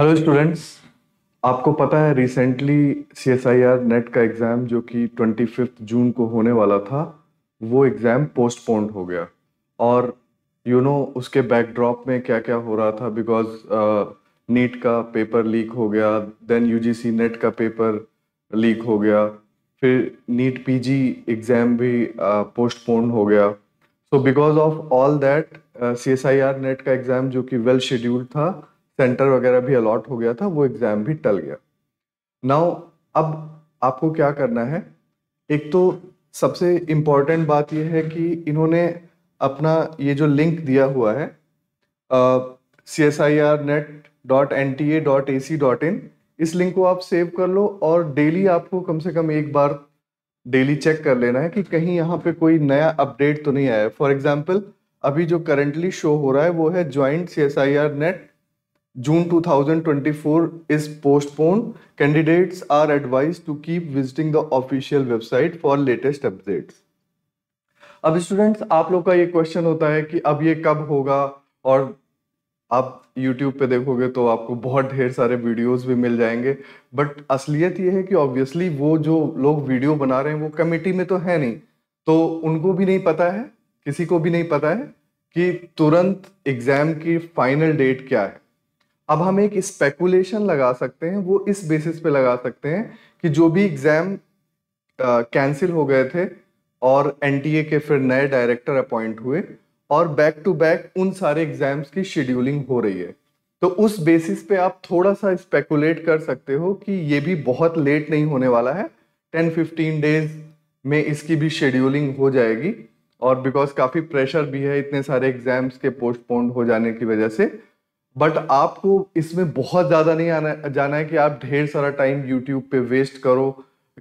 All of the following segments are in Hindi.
हेलो स्टूडेंट्स आपको पता है recently C S I R NET का एग्ज़ाम जो कि ट्वेंटी फिफ्थ जून को होने वाला था वो एग्ज़ाम पोस्टपोन्ड हो गया और यू you नो know, उसके बैकड्रॉप में क्या क्या हो रहा था बिकॉज नीट uh, का पेपर लीक हो गया then U G C NET का पेपर लीक हो गया फिर नीट पी जी एग्ज़ाम भी पोस्टपोन्ड uh, हो गया so because of all that C S I R NET का एग्ज़ाम जो कि वेल शेड्यूल्ड था सेंटर वगैरह भी अलॉट हो गया था वो एग्ज़ाम भी टल गया नाउ अब आपको क्या करना है एक तो सबसे इम्पॉर्टेंट बात यह है कि इन्होंने अपना ये जो लिंक दिया हुआ है C S I R NET dot N T A dot A C dot in इस लिंक को आप सेव कर लो और डेली आपको कम से कम एक बार डेली चेक कर लेना है कि कहीं यहाँ पे कोई नया अपडेट तो नहीं आया फॉर एग्जाम्पल अभी जो करंटली शो हो रहा है वो है joint C S I R NET June 2024 is postponed. Candidates are advised to keep visiting the official website for latest updates. अब स्टूडेंट्स आप लोग का ये क्वेश्चन होता है कि अब ये कब होगा और आप यूट्यूब पे देखोगे तो आपको बहुत ढेर सारे वीडियोस भी मिल जाएंगे बट असलियत ये है कि ऑब्वियसली वो जो लोग वीडियो बना रहे हैं वो कमेटी में तो है नहीं तो उनको भी नहीं पता है किसी को भी नहीं पता है कि तुरंत एग्जाम की फाइनल डेट क्या है अब हम एक स्पेकुलेशन लगा सकते हैं वो इस बेसिस पे लगा सकते हैं कि जो भी एग्जाम कैंसिल हो गए थे और एनटीए के फिर नए डायरेक्टर अपॉइंट हुए और बैक टू बैक उन सारे एग्जाम्स की शेड्यूलिंग हो रही है तो उस बेसिस पे आप थोड़ा सा स्पेकुलेट कर सकते हो कि ये भी बहुत लेट नहीं होने वाला है टेन फिफ्टीन डेज में इसकी भी शेड्यूलिंग हो जाएगी और बिकॉज काफ़ी प्रेशर भी है इतने सारे एग्जाम्स के पोस्टपोन्ड हो जाने की वजह से बट आपको इसमें बहुत ज़्यादा नहीं आना जाना है कि आप ढेर सारा टाइम यूट्यूब पे वेस्ट करो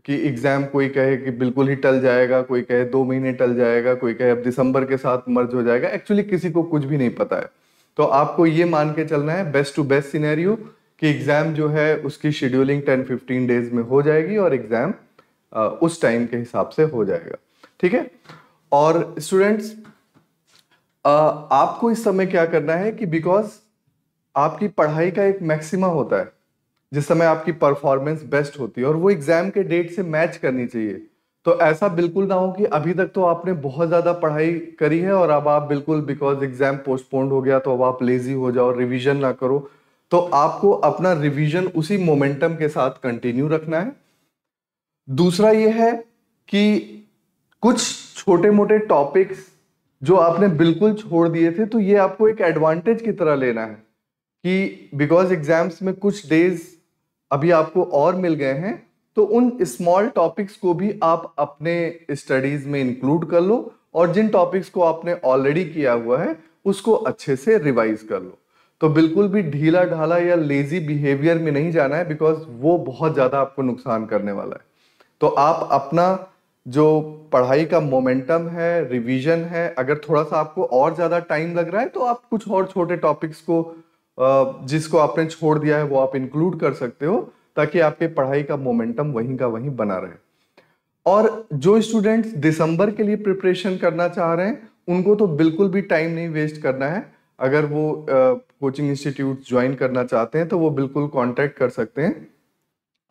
कि एग्ज़ाम कोई कहे कि बिल्कुल ही टल जाएगा कोई कहे दो महीने टल जाएगा कोई कहे अब दिसंबर के साथ मर्ज हो जाएगा एक्चुअली किसी को कुछ भी नहीं पता है तो आपको ये मान के चलना है बेस्ट टू बेस्ट सिनेरियो कि एग्ज़ाम जो है उसकी शेड्यूलिंग टेन फिफ्टीन डेज में हो जाएगी और एग्ज़ाम उस टाइम के हिसाब से हो जाएगा ठीक है और स्टूडेंट्स आपको इस समय क्या करना है कि बिकॉज आपकी पढ़ाई का एक मैक्सिमा होता है जिस समय आपकी परफॉर्मेंस बेस्ट होती है और वो एग्जाम के डेट से मैच करनी चाहिए तो ऐसा बिल्कुल ना हो कि अभी तक तो आपने बहुत ज़्यादा पढ़ाई करी है और अब आप बिल्कुल बिकॉज एग्जाम पोस्टपोन्ड हो गया तो अब आप लेजी हो जाओ रिविजन ना करो तो आपको अपना रिविजन उसी मोमेंटम के साथ कंटिन्यू रखना है दूसरा ये है कि कुछ छोटे मोटे टॉपिक्स जो आपने बिल्कुल छोड़ दिए थे तो ये आपको एक एडवांटेज की तरह लेना है कि बिकॉज एग्जाम्स में कुछ डेज अभी आपको और मिल गए हैं तो उन स्मॉल टॉपिक्स को भी आप अपने स्टडीज में इंक्लूड कर लो और जिन टॉपिक्स को आपने ऑलरेडी किया हुआ है उसको अच्छे से रिवाइज कर लो तो बिल्कुल भी ढीला ढाला या लेजी बिहेवियर में नहीं जाना है बिकॉज वो बहुत ज़्यादा आपको नुकसान करने वाला है तो आप अपना जो पढ़ाई का मोमेंटम है रिवीजन है अगर थोड़ा सा आपको और ज़्यादा टाइम लग रहा है तो आप कुछ और छोटे टॉपिक्स को जिसको आपने छोड़ दिया है वो आप इंक्लूड कर सकते हो ताकि आपके पढ़ाई का मोमेंटम वहीं का वहीं बना रहे और जो स्टूडेंट्स दिसंबर के लिए प्रिपरेशन करना चाह रहे हैं उनको तो बिल्कुल भी टाइम नहीं वेस्ट करना है अगर वो कोचिंग इंस्टीट्यूट ज्वाइन करना चाहते हैं तो वो बिल्कुल कॉन्टैक्ट कर सकते हैं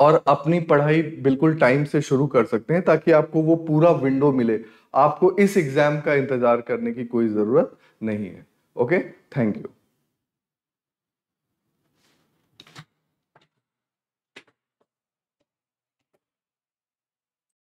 और अपनी पढ़ाई बिल्कुल टाइम से शुरू कर सकते हैं ताकि आपको वो पूरा विंडो मिले आपको इस एग्जाम का इंतजार करने की कोई ज़रूरत नहीं है ओके थैंक यू